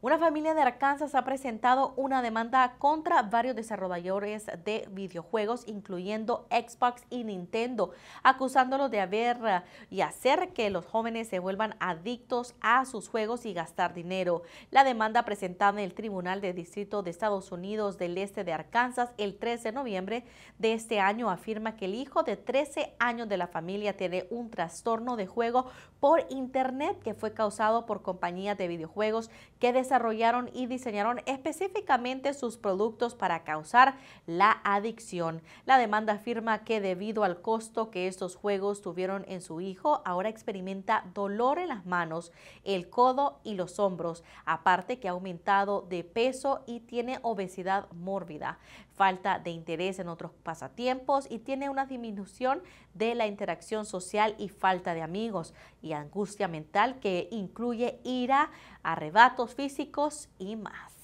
Una familia de Arkansas ha presentado una demanda contra varios desarrolladores de videojuegos, incluyendo Xbox y Nintendo, acusándolos de haber y hacer que los jóvenes se vuelvan adictos a sus juegos y gastar dinero. La demanda presentada en el Tribunal de Distrito de Estados Unidos del Este de Arkansas el 13 de noviembre de este año afirma que el hijo de 13 años de la familia tiene un trastorno de juego por Internet que fue causado por compañías de videojuegos que desarrollaron y diseñaron específicamente sus productos para causar la adicción. La demanda afirma que debido al costo que estos juegos tuvieron en su hijo, ahora experimenta dolor en las manos, el codo y los hombros, aparte que ha aumentado de peso y tiene obesidad mórbida, falta de interés en otros pasatiempos y tiene una disminución de la interacción social y falta de amigos y angustia mental que incluye ira, arrebatos físicos, físicos y más.